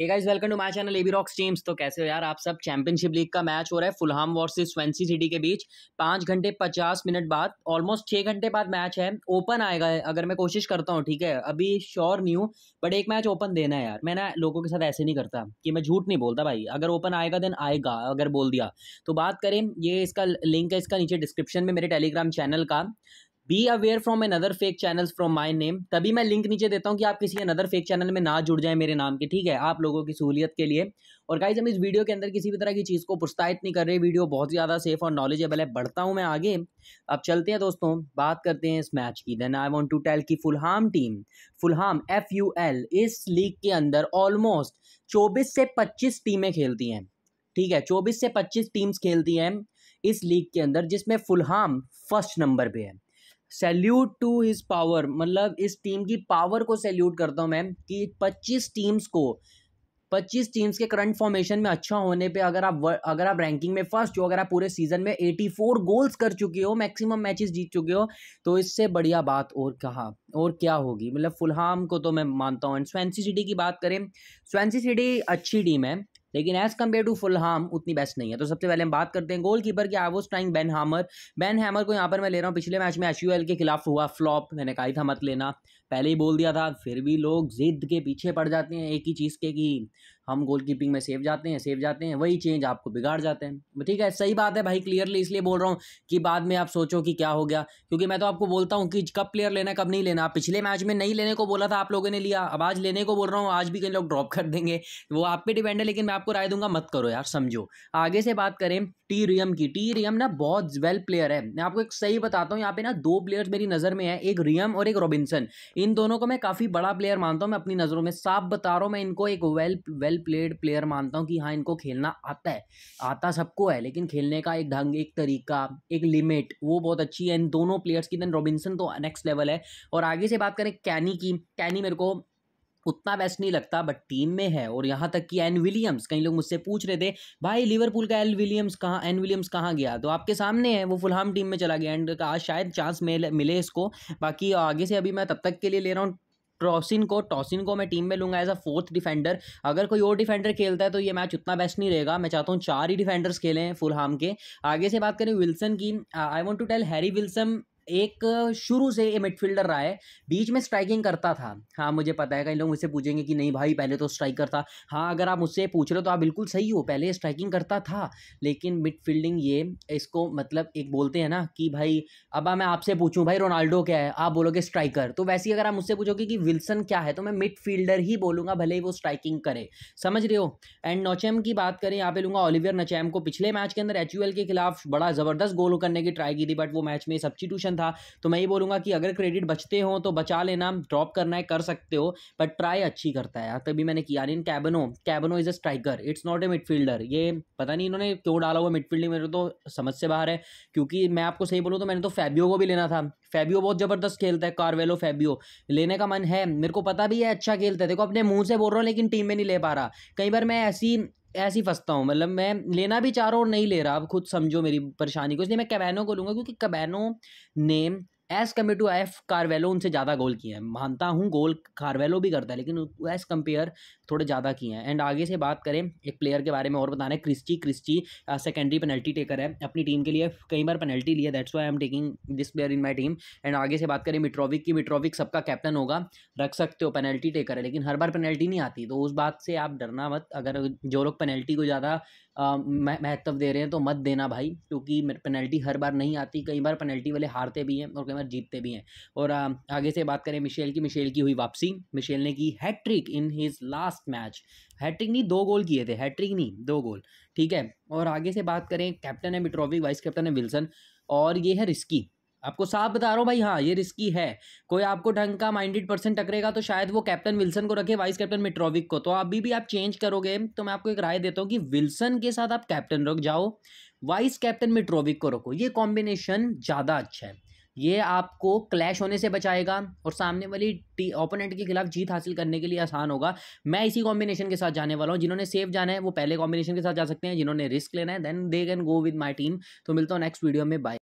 guys welcome to my channel AB rocks teams तो कैसे हो यार आप सब चैंपियनशिप लीग का मैच हो रहा है फुलहाम वर्सेस स्वेंसी सिटी के बीच पाँच घंटे पचास मिनट बाद ऑलमोस्ट छः घंटे बाद मैच है ओपन आएगा अगर मैं कोशिश करता हूँ ठीक है अभी श्योर नहीं हूँ बट एक मैच ओपन देना है यार मैं ना लोगों के साथ ऐसे नहीं करता कि मैं झूठ नहीं बोलता भाई अगर ओपन आएगा देन आएगा अगर बोल दिया तो बात करें ये इसका लिंक है इसका नीचे डिस्क्रिप्शन में मेरे टेलीग्राम चैनल का be aware from an other fake channel from my name तभी मैं लिंक नीचे देता हूँ कि आप किसी अनदर फेक चैनल में ना जुड़ जाए मेरे नाम के ठीक है आप लोगों की सहूलियत के लिए और गाइज हम इस वीडियो के अंदर किसी भी तरह की चीज़ को प्रोत्साहित नहीं कर रहे वीडियो बहुत ज़्यादा सेफ और नॉलेजेबल है बढ़ता हूँ मैं आगे अब चलते हैं दोस्तों बात करते हैं इस मैच की then I want to tell की Fulham team Fulham F U L इस लीग के अंदर ऑलमोस्ट चौबीस से पच्चीस टीमें खेलती हैं ठीक है चौबीस से पच्चीस टीम्स खेलती हैं इस लीग के अंदर जिसमें फुलहाम फर्स्ट नंबर पे है सैल्यूट टू हिज पावर मतलब इस टीम की पावर को सैल्यूट करता हूँ मैम कि पच्चीस टीम्स को पच्चीस टीम्स के करंट फॉर्मेशन में अच्छा होने पे अगर आप अगर आप रैंकिंग में फर्स्ट हो अगर आप पूरे सीजन में एटी फोर गोल्स कर चुके हो मैक्सिमम मैचेस जीत चुके हो तो इससे बढ़िया बात और कहा और क्या होगी मतलब फुलहाम को तो मैं मानता हूँ एंड स्वेंसी सिटी की बात करें स्वेंसी सिटी अच्छी टीम है लेकिन as compare to Fulham उतनी बेस्ट नहीं है तो सबसे पहले हम बात करते हैं गोल कीपर की I was trying Ben Hamer Ben Hamer को यहाँ पर मैं ले रहा हूँ पिछले मैच में एच के खिलाफ हुआ फ्लॉप मैंने कहा था मत लेना पहले ही बोल दिया था फिर भी लोग जिद के पीछे पड़ जाते हैं एक ही चीज़ के कि हम गोल कीपिंग में सेफ जाते हैं सेफ जाते हैं वही चेंज आपको बिगाड़ जाते हैं तो ठीक है सही बात है भाई क्लियरली इसलिए बोल रहा हूँ कि बाद में आप सोचो कि क्या हो गया क्योंकि मैं तो आपको बोलता हूँ कि कब प्लेयर लेना कब नहीं लेना पिछले मैच में नहीं लेने को बोला था आप लोगों ने लिया अब आज लेने को बोल रहा हूँ आज भी कई लोग ड्रॉप कर देंगे वो आप पे डिपेंड है लेकिन मैं आपको राय दूंगा मत करो यार समझो आगे से बात करें टी रियम की टी रियम ना बहुत वेल प्लेयर है मैं आपको एक सही बताता हूँ यहाँ पे ना दो प्लेयर्स मेरी नज़र में है एक रियम और एक रॉबिन्सन इन दोनों को मैं काफ़ी बड़ा प्लेयर मानता हूँ मैं अपनी नज़रों में साफ बता रहा हूँ मैं इनको एक well well well played player मानता हूँ कि हाँ इनको खेलना आता है आता सबको है लेकिन खेलने का एक ढंग एक तरीका एक लिमिट वो बहुत अच्छी है इन दोनों प्लेयर्स की देन रॉबिन्सन तो नेक्स्ट लेवल है और आगे से बात करें कैनी की कैनी मेरे को उतना बेस्ट नहीं लगता बट टीम में है और यहाँ तक कि एन विलियम्स कई लोग मुझसे पूछ रहे थे भाई लिवरपूल का एल विलियम्स कहाँ एन विलियम्स कहाँ गया तो आपके सामने है वो फुलहाम टीम में चला गया एंड आज शायद चांस मिले इसको बाकी आगे से अभी मैं तब तक के लिए ले रहा हूँ ट्रॉसिन को टॉसिन को मैं टीम में लूंगा एज अ फोर्थ डिफेंडर अगर कोई और डिफेंडर खेलता है तो ये मैच उतना बेस्ट नहीं रहेगा मैं चाहता हूँ चार ही डिफेंडर्स खेलें फुल हार्म के आगे से बात करें विल्सन की I want to tell Harry Wilson एक शुरू से ये मिडफील्डर रहा है बीच में स्ट्राइकिंग करता था हाँ मुझे पता है कई लोग मुझसे पूछेंगे कि नहीं भाई पहले तो स्ट्राइकर था हाँ अगर आप मुझसे पूछ रहे हो तो आप बिल्कुल सही हो पहले स्ट्राइकिंग करता था लेकिन मिडफील्डिंग ये इसको मतलब एक बोलते हैं ना कि भाई अब मैं आपसे पूछूँ भाई रोनाल्डो क्या है आप बोलोगे स्ट्राइकर तो वैसे ही अगर आप मुझसे पूछोगे कि विल्सन क्या है तो मैं मिडफील्डर ही बोलूँगा भले ही वो स्ट्राइकिंग करे समझ रहे हो एंड नोचैम की बात करें यहाँ पे लूँगा ओलिवियर नोचैम को पिछले मैच के अंदर एच के खिलाफ बड़ा ज़बरदस्त गोल करने की ट्राई की थी बट वो मैच में सब्सिट्यूशन ऑप्शन था तो मैं ये बोलूँगा कि अगर क्रेडिट बचते हो तो बचा लेना ड्रॉप करना है कर सकते हो बट ट्राई अच्छी करता है यार तभी मैंने किया in Cabano Cabano is a striker it's not a midfielder ये पता नहीं इन्होंने क्यों डाला हुआ मिडफील्डिंग मेरे तो समझ से बाहर है क्योंकि मैं आपको सही बोलूँ तो मैंने तो फैबियो को भी लेना था फैबियो बहुत ज़बरदस्त खेलता है कारवेलो फैबियो लेने का मन है मेरे को पता भी है अच्छा खेलता है देखो अपने मुँह से बोल रहा हूँ लेकिन टीम में नहीं ले पा रहा कई बार मैं ऐसी ऐसे ही फंसता हूँ मतलब मैं लेना भी चाह रहा हूँ और नहीं ले रहा अब खुद समझो मेरी परेशानी को इसलिए मैं कबैनो को लूँगा क्योंकि कबैनो ने as compare to F Carvalho उनसे ज़्यादा गोल किए हैं मानता हूँ गोल कारवेलो भी करता है लेकिन एज कम्पेयर थोड़े ज़्यादा किए हैं एंड आगे से बात करें एक प्लेयर के बारे में और बताना है Christie Christie secondary penalty taker है अपनी टीम के लिए कई बार पेनल्टी लिया that's why I am taking this player in my team and आगे से बात करें मिट्रोविक की मिट्रोविक सबका कैप्टन होगा रख सकते हो पेनल्टी टेकर है लेकिन हर बार पेनल्टी नहीं आती तो उस बात से आप डरना मत अगर जो लोग पेनल्टी को ज़्यादा uh, महत्व दे रहे हैं तो मत देना भाई क्योंकि पेनल्टी हर बार नहीं आती कई बार पेनल्टी वाले हारते भी हैं और मैच जीतते भी हैं और आगे से बात करें मिशेल की मिशेल की हुई वापसी मिशेल ने की hattrick in his last match hattrick नहीं दो गोल किए थे हैट्रिक नहीं दो गोल ठीक है और आगे से बात करें कैप्टन है मिट्रोविक वाइस कैप्टन है विल्सन और ये है रिस्की आपको साफ बता रहा हूँ भाई हाँ ये रिस्की है कोई आपको ढंग का माइंडेड पर्सन टकरेगा तो शायद वो कैप्टन विल्सन को रखे वाइस कैप्टन मिट्रोविक को तो अभी भी आप चेंज करोगे तो मैं आपको एक राय देता हूँ कि विल्सन के साथ आप कैप्टन रख जाओ वाइस कैप्टन मिट्रोविक को रखो ये कॉम्बिनेशन ज़्यादा अच्छा है ये आपको क्लैश होने से बचाएगा और सामने वाली टी ओपोनेंट के खिलाफ जीत हासिल करने के लिए आसान होगा मैं इसी कॉम्बिनेशन के साथ जाने वाला हूँ जिन्होंने सेफ जाना है वो पहले कॉम्बिनेशन के साथ जा सकते हैं जिन्होंने रिस्क लेना है then they can go with my team तो मिलता हूँ नेक्स्ट वीडियो में बाय